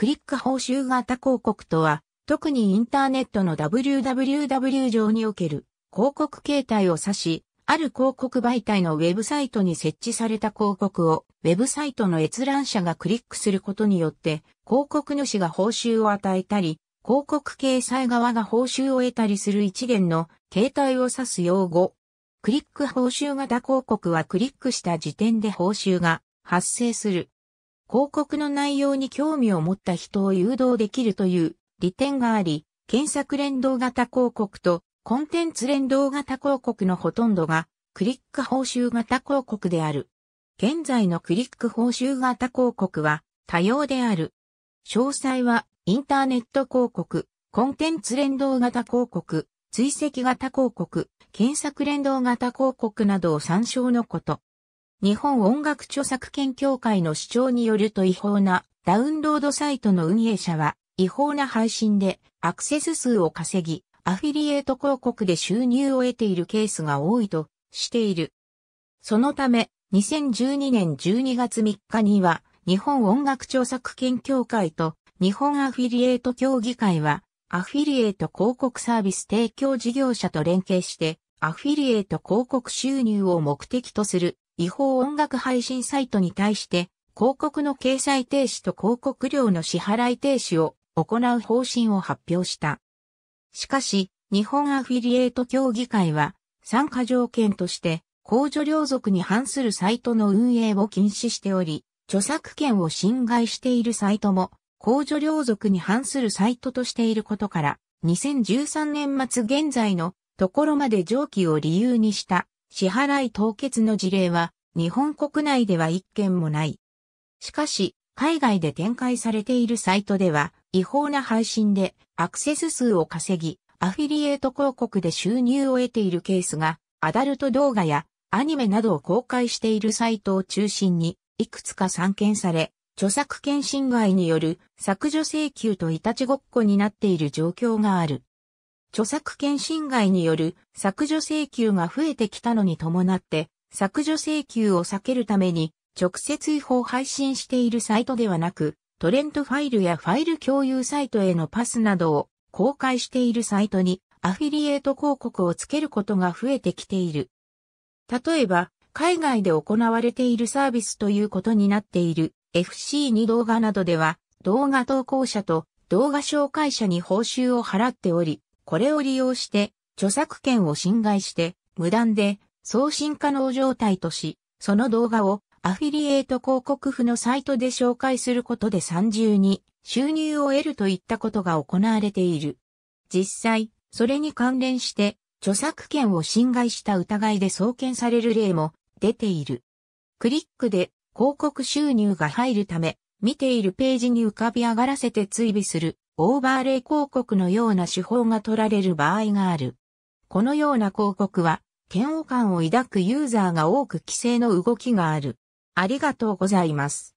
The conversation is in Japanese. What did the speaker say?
クリック報酬型広告とは、特にインターネットの www 上における広告形態を指し、ある広告媒体のウェブサイトに設置された広告をウェブサイトの閲覧者がクリックすることによって広告主が報酬を与えたり、広告掲載側が報酬を得たりする一元の形態を指す用語。クリック報酬型広告はクリックした時点で報酬が発生する。広告の内容に興味を持った人を誘導できるという利点があり、検索連動型広告とコンテンツ連動型広告のほとんどがクリック報酬型広告である。現在のクリック報酬型広告は多様である。詳細はインターネット広告、コンテンツ連動型広告、追跡型広告、検索連動型広告などを参照のこと。日本音楽著作権協会の主張によると違法なダウンロードサイトの運営者は違法な配信でアクセス数を稼ぎ、アフィリエイト広告で収入を得ているケースが多いとしている。そのため、2012年12月3日には、日本音楽著作権協会と日本アフィリエイト協議会は、アフィリエイト広告サービス提供事業者と連携して、アフィリエイト広告収入を目的とする違法音楽配信サイトに対して、広告の掲載停止と広告料の支払い停止を行う方針を発表した。しかし、日本アフィリエイト協議会は、参加条件として、公助領族に反するサイトの運営を禁止しており、著作権を侵害しているサイトも、公助領族に反するサイトとしていることから、2013年末現在のところまで上記を理由にした支払い凍結の事例は日本国内では一件もない。しかし、海外で展開されているサイトでは違法な配信でアクセス数を稼ぎ、アフィリエイト広告で収入を得ているケースがアダルト動画やアニメなどを公開しているサイトを中心にいくつか散見され、著作権侵害による削除請求といたちごっこになっている状況がある。著作権侵害による削除請求が増えてきたのに伴って、削除請求を避けるために、直接違法配信しているサイトではなく、トレントファイルやファイル共有サイトへのパスなどを公開しているサイトにアフィリエイト広告をつけることが増えてきている。例えば、海外で行われているサービスということになっている FC2 動画などでは動画投稿者と動画紹介者に報酬を払っており、これを利用して、著作権を侵害して、無断で送信可能状態とし、その動画をアフィリエイト広告府のサイトで紹介することで3 2に収入を得るといったことが行われている。実際、それに関連して、著作権を侵害した疑いで送検される例も出ている。クリックで広告収入が入るため、見ているページに浮かび上がらせて追尾するオーバーレイ広告のような手法が取られる場合がある。このような広告は、嫌悪感を抱くユーザーが多く規制の動きがある。ありがとうございます。